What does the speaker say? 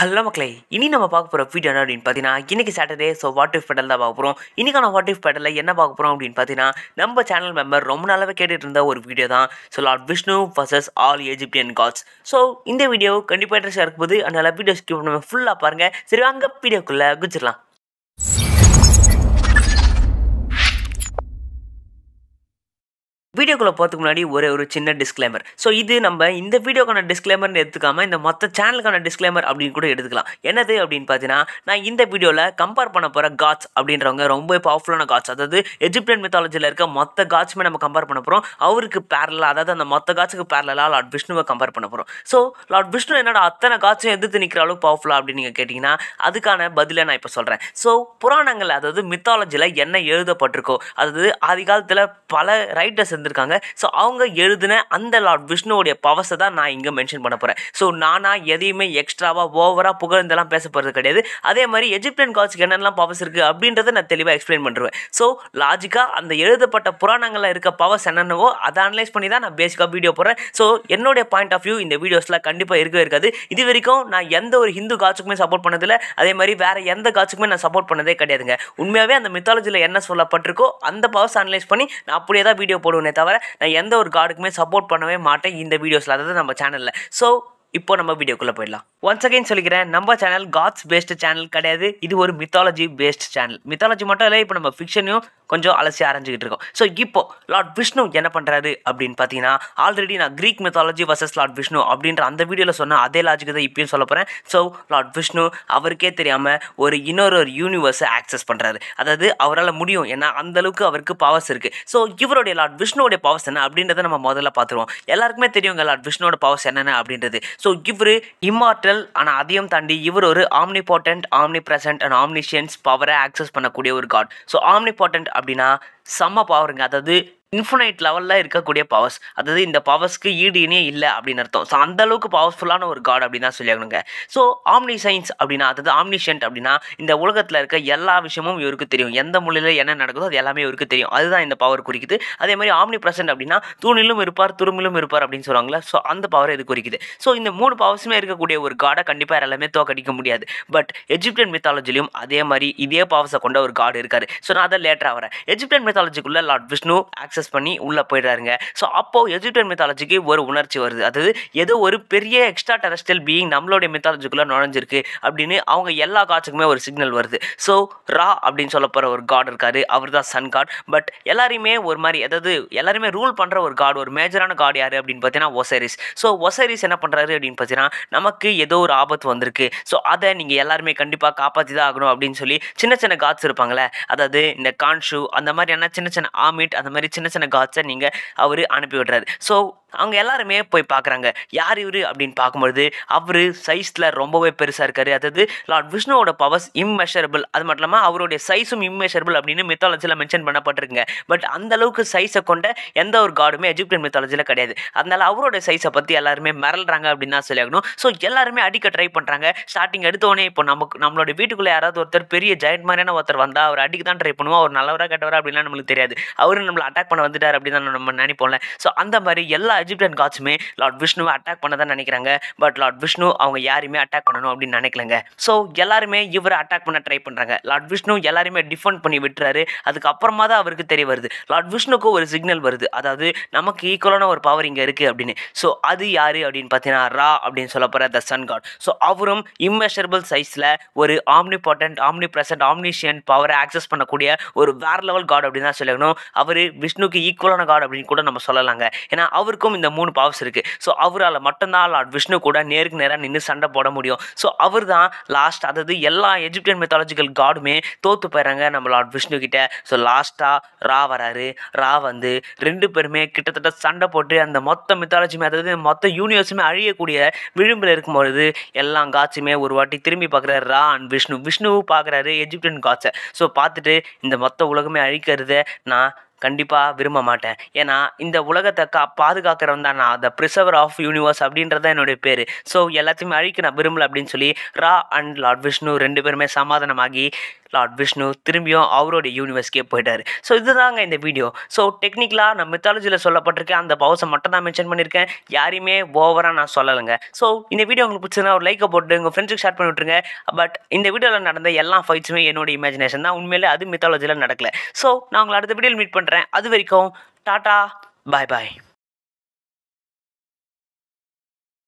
hello மக்களே இனி நம்ம பார்க்க போகிற வீடியோ என்ன அப்படின்னு பார்த்தீங்கன்னா இன்றைக்கி Saturday so what if battle தான் பார்க்க போகிறோம் இன்றைக்கான வாட் இஃப் பெடலில் என்ன பார்க்க போகிறோம் அப்படின்னு பார்த்தீங்கன்னா நம்ம சேனல் மெம்பர் ரொம்ப நாளாகவே கேட்டுகிட்டு இருந்த ஒரு வீடியோ தான் so Lord Vishnu versus all Egyptian gods so இந்த வீடியோ கண்டிப்பாக இன்ட்ரெஸ்டாக இருக்கும்போது அதனால் வீடியோ ஸ்கிப் பண்ண ஃபுல்லாக பாருங்கள் சரி வாங்க வீடியோக்குள்ளே குச்சிடலாம் வீடியோக்குள்ளே போகிறதுக்கு முன்னாடி ஒரே ஒரு சின்ன டிஸ்க்ளைமர் ஸோ இது நம்ம இந்த வீடியோக்கான டிஸ்க்ளைமர்னு எடுத்துக்காமல் இந்த மொத்த சேனலுக்கான டிஸ்க்ளைமர் அப்படின்னு கூட எடுத்துக்கலாம் என்னது அப்படின்னு பார்த்தீங்கன்னா நான் இந்த வீடியோவில் கம்பேர் பண்ண போகிற காட்ஸ் அப்படின்றவங்க ரொம்ப பவர்ஃபுல்லான காட்ஸ் அதாவது எஜிப்டியன் மித்தாலஜியில் இருக்க மொத்த காட்ஸுமே நம்ம கம்பேர் பண்ண போகிறோம் அவருக்கு பேரலாக அதாவது அந்த மொத்த காட்சுக்கு பேரலாக லார்ட் விஷ்ணுவை கம்பேர் பண்ண போகிறோம் ஸோ லார்ட் விஷ்ணு என்னோட அத்தனை காட்சும் எதிர்த்து நிற்கிற அளவுக்கு பவர்ஃபுல்லாக அப்படின்னு நீங்கள் கேட்டிங்கன்னா அதுக்கான பதிலை நான் இப்போ சொல்கிறேன் ஸோ புராணங்கள் அதாவது மித்தாலஜியில் என்ன எழுதப்பட்டிருக்கோ அதாவது ஆதி காலத்தில் பல ரைட்டர்ஸ் இருந்திருக்காங்க இருக்காங்க ஸோ அவங்க எழுதின அந்த லார்ட் விஷ்ணுவோடைய பவர்ஸை தான் நான் இங்கே மென்ஷன் பண்ண போகிறேன் ஸோ நானா எதையுமே எக்ஸ்ட்ராவாக ஓவராக புகழ்ந்தெல்லாம் பேச போகிறது கிடையாது அதே மாதிரி எஜிப்தியன் காட்ஸுக்கு என்னென்னலாம் பவர்ஸ் இருக்குது அப்படின்றத நான் தெளிவாக எக்ஸ்பிளைன் பண்ணுறேன் ஸோ லாஜிக்காக அந்த எழுதப்பட்ட புராணங்களில் இருக்க பவர்ஸ் என்னென்னவோ அதை அனலைஸ் பண்ணி தான் நான் பேசிக்காக வீடியோ போடுறேன் ஸோ என்னுடைய பாயிண்ட் ஆஃப் வியூ இந்த வீடியோஸில் கண்டிப்பாக இருக்கவே இருக்காது இது வரைக்கும் நான் எந்த ஒரு ஹிந்து காட்சுக்குமே சப்போர்ட் பண்ணதில்லை அதே மாதிரி வேறு எந்த காட்சுக்குமே நான் சப்போர்ட் பண்ணதே கிடையாதுங்க உண்மையாகவே அந்த மித்தாலஜியில் என்ன சொல்லப்பட்டிருக்கோ அந்த பவர்ஸ் அனலைஸ் பண்ணி நான் அப்படியே தான் வீடியோ போடுவேனே தவிர தவிர நான் எந்த ஒரு கார்டுக்குமே சப்போர்ட் பண்ணவே மாட்டேன் இந்த வீடியோஸில் அதாவது நம்ம சேனலில் ஸோ இப்போ நம்ம வீடியோக்குள்ளே போயிடலாம் ஒன்ஸ் அகைன் சொல்லிக்கிறேன் நம்ம சேனல் காட்ஸ் பேஸ்ட் சேனல் கிடையாது இது ஒரு மித்தாலஜி பேஸ்ட் சேனல் மித்தாலஜி மட்டும் இல்லை இப்போ நம்ம ஃபிக்ஷனையும் கொஞ்சம் அலசி அரைஞ்சிக்கிட்டு இருக்கோம் ஸோ இப்போ லார்ட் விஷ்ணு என்ன பண்ணுறாரு அப்படின்னு பார்த்தீங்கன்னா ஆல்ரெடி நான் Greek mythology versus Lord Vishnu அப்படின்ற அந்த வீடியோவில் சொன்ன அதே லாஜிக்கு தான் இப்பயும் சொல்ல போகிறேன் ஸோ லார்ட் விஷ்ணு அவருக்கே தெரியாமல் ஒரு இன்னொரு ஒரு யூனிவர்ஸை ஆக்சஸ் பண்ணுறாரு அதாவது அவரால் முடியும் ஏன்னா அந்தளவுக்கு அவருக்கு பவர்ஸ் இருக்குது ஸோ இவருடைய லார்ட் விஷ்ணுவோடைய பவர்ஸ் என்ன அப்படின்றத நம்ம முதல்ல பார்த்துருவோம் எல்லாருக்குமே தெரியுங்க லார்ட் விஷ்ணுவோட பவர்ஸ் என்னென்ன அப்படின்றது ஸோ இவர் இம்மார்டல் ஆனால் அதையும் தாண்டி இவர் ஒரு omnipotent omni present and omniscience பவரை ஆக்சஸ் பண்ணக்கூடிய ஒரு காட் ஸோ ஆம்னிபாட்டன்ட் அப்படின்னா செம்ம பவருங்க அதாவது இன்ஃபினைட் லெவலில் இருக்கக்கூடிய பவர்ஸ் அதாவது இந்த பவர்ஸ்க்கு ஈடு இணையே இல்லை அப்படின்னு அர்த்தம் ஸோ அந்த அளவுக்கு பவர்ஃபுல்லான ஒரு காட் அப்படின்னு தான் சொல்லியாகணுங்க ஸோ ஆம்னி சயின்ஸ் அப்படின்னா அதாவது ஆம்னிஷன்ட் அப்படின்னா இந்த உலகத்தில் இருக்க எல்லா விஷயமும் இவருக்கு தெரியும் எந்த மொழியில் என்ன நடக்குதோ அது எல்லாமே இவருக்கு தெரியும் அதுதான் இந்த பவர் குறிக்குது அதே மாதிரி ஆம்னி பிரசன்ட் அப்படின்னா தூணிலும் இருப்பார் துருமிலும் இருப்பார் அப்படின்னு சொல்லுவாங்களே ஸோ அந்த பவர் இது குறிக்குது ஸோ இந்த மூணு பவர்ஸுமே இருக்கக்கூடிய ஒரு காடை கண்டிப்பாக எல்லாமே தோக்கடிக்க முடியாது பட் எஜிப்டன் மித்தாலஜிலையும் அதே மாதிரி இதே பவர்ஸை கொண்ட ஒரு காடு இருக்கார் ஸோ நான் அதை லேட்டராக வரேன் எஜிப்டன் மித்தாலஜிக்குள்ளே லார்ட் விஷ்ணு ஆக்சஸ் அக்சஸ் பண்ணி உள்ளே போயிடுறாருங்க ஸோ அப்போது எஜிப்டன் மித்தாலஜிக்கு ஒரு உணர்ச்சி வருது அதாவது ஏதோ ஒரு பெரிய எக்ஸ்ட்ரா டெரஸ்டல் பீயிங் நம்மளுடைய மெத்தாலஜிக்குள்ளே நுழைஞ்சிருக்கு அப்படின்னு அவங்க எல்லா காட்சுக்குமே ஒரு சிக்னல் வருது ஸோ ரா அப்படின்னு சொல்ல போகிற ஒரு காட் இருக்கார் அவர் தான் சன் காட் பட் எல்லாரையுமே ஒரு மாதிரி அதாவது எல்லாருமே ரூல் பண்ணுற ஒரு காட் ஒரு மேஜரான காட் யார் அப்படின்னு பார்த்தீங்கன்னா ஒசரிஸ் ஸோ ஒசரிஸ் என்ன பண்ணுறாரு அப்படின்னு பார்த்தீங்கன்னா நமக்கு ஏதோ ஒரு ஆபத்து வந்திருக்கு ஸோ அதை நீங்கள் எல்லாருமே கண்டிப்பாக காப்பாற்றி தான் ஆகணும் அப்படின்னு சொல்லி சின்ன சின்ன காட்ஸ் இருப்பாங்களே அதாவது இந்த கான்ஷு அந்த மாதிரியான சின்ன சின்ன ஆமிட் அந்த மாதிரி சின்ன சின்ன சின்ன காட்ஸை நீங்கள் அவர் அனுப்பி விடுறாரு ஸோ அவங்க எல்லாருமே போய் பார்க்குறாங்க யார் இவர் அப்படின்னு பார்க்கும்பொழுது அவர் சைஸில் ரொம்பவே பெருசாக இருக்கார் அதாவது லார்ட் விஷ்ணுவோட பவர்ஸ் இம்மெஷரபிள் அது மட்டும் இல்லாமல் அவருடைய சைஸும் இம்மெஷரபிள் அப்படின்னு மித்தாலஜியில் மென்ஷன் பண்ணப்பட்டிருக்குங்க பட் அந்த அளவுக்கு சைஸை கொண்ட எந்த ஒரு காடுமே எஜிப்டன் மித்தாலஜியில் கிடையாது அதனால் அவரோட சைஸை பற்றி எல்லாருமே மிரள்றாங்க அப்படின்னு தான் சொல்லியாகணும் ஸோ எல்லாருமே அடிக்க ட்ரை பண்ணுறாங்க ஸ்டார்டிங் எடுத்தோடனே இப்போ நமக்கு நம்மளோட வீட்டுக்குள்ளே யாராவது ஒருத்தர் பெரிய ஜெயண்ட் மாதிரியான ஒருத்தர் வந்தால் அவர் அடிக்க தான் ட்ரை பண்ணுவோம் அவர் நல்லவராக கெட்டவரா அப்படின்லாம் நம்மளுக்கு தெரியாது அவரு நம்மளை அட்டாக் பண்ண வந்துட்டார் அப்படின்னு தான் நம்ம நினைப்போம்ல ஸோ அந்த மாதிரி எல்லா அஜிப்டன் காட்ஸுமே லார்ட் விஷ்ணுவை அட்டாக் பண்ண தான் நினைக்கிறாங்க பட் லார்ட் விஷ்ணு அவங்க யாருமே அட்டாக் பண்ணணும் அப்படின்னு நினைக்கலங்க ஸோ எல்லாருமே இவரை அட்டாக் பண்ண ட்ரை பண்ணுறாங்க லார்ட் விஷ்ணு எல்லாருமே டிஃபெண்ட் பண்ணி விட்டுறாரு அதுக்கப்புறமா தான் அவருக்கு தெரிய வருது லார்ட் விஷ்ணுக்கு ஒரு சிக்னல் வருது அதாவது நமக்கு ஈக்குவலான ஒரு பவர் இங்கே இருக்குது அப்படின்னு ஸோ அது யார் அப்படின்னு பார்த்தீங்கன்னா ரா அப்படின்னு சொல்ல போகிற த சன் காட் ஸோ அவரும் இம்மெஷரபிள் சைஸில் ஒரு omni potent omni present omniscient பவரை ஆக்சஸ் பண்ணக்கூடிய ஒரு வேற லெவல் காட் அப்படின்னு தான் சொல்லணும் அவர் விஷ்ணுக்கு ஈக்குவலான காட் அப்படின்னு கூட நம்ம சொல்லலாங்க ஏன்னா அவருக்கும் அவருக்கும் இந்த மூணு பவர்ஸ் இருக்குது ஸோ அவரால் மட்டும்தான் லார்ட் விஷ்ணு கூட நேருக்கு நேராக நின்று சண்டை போட முடியும் ஸோ அவர் தான் லாஸ்ட் அதாவது எல்லா எஜிப்டியன் மெத்தாலஜிக்கல் காடுமே தோற்று போயிறாங்க நம்ம லார்ட் விஷ்ணு கிட்ட ஸோ லாஸ்ட்டாக ரா வராரு ரா வந்து ரெண்டு பேருமே கிட்டத்தட்ட சண்டை போட்டு அந்த மொத்த மெத்தாலஜியுமே அதாவது மொத்த யூனிவர்ஸுமே அழியக்கூடிய விளிம்பில் இருக்கும்பொழுது எல்லா காட்சியுமே ஒரு வாட்டி திரும்பி பார்க்குறாரு ரா அண்ட் விஷ்ணு விஷ்ணுவும் பார்க்குறாரு எஜிப்டியன் காட்சை ஸோ பார்த்துட்டு இந்த மொத்த உலகமே அழிக்கிறத நான் கண்டிப்பாக விரும்ப மாட்டேன் ஏன்னா இந்த உலகத்தை கா பாதுகாக்கிறவன் தான் நான் அந்த ப்ரிசர்வர் ஆஃப் யூனிவர்ஸ் அப்படின்றத என்னுடைய பேர் ஸோ எல்லாத்தையுமே அழிக்க நான் விரும்பலை அப்படின்னு சொல்லி ரா அண்ட் லார்ட் விஷ்ணு ரெண்டு பேருமே சமாதானமாகி லார்ட் விஷ்ணு திரும்பியும் அவரோட யூனிவர்ஸ்க்கே போயிட்டார் ஸோ இதுதாங்க இந்த வீடியோ ஸோ டெக்னிக்கலாக நான் மித்தாலஜியில் சொல்லப்பட்டிருக்க அந்த பவர்ஸை மட்டும் தான் மென்ஷன் பண்ணியிருக்கேன் யாரையுமே ஓவராக நான் சொல்லலைங்க ஸோ இந்த வீடியோ உங்களுக்கு பிடிச்சதுன்னா ஒரு லைக்கை போட்டு உங்கள் ஃப்ரெண்ட்ஸுக்கு ஷேர் பண்ணி விட்ருங்க பட் இந்த வீடியோவில் நடந்த எல்லா ஃபைட்ஸுமே என்னோட இமேஜினேஷன் தான் உண்மையிலே அது மித்தாலஜியில் நடக்கலை ஸோ நான் உங்களை அடுத்த வீடியோவில் மீட் பண்ணுறேன் அது வரைக்கும் டாட்டா பாய் பாய்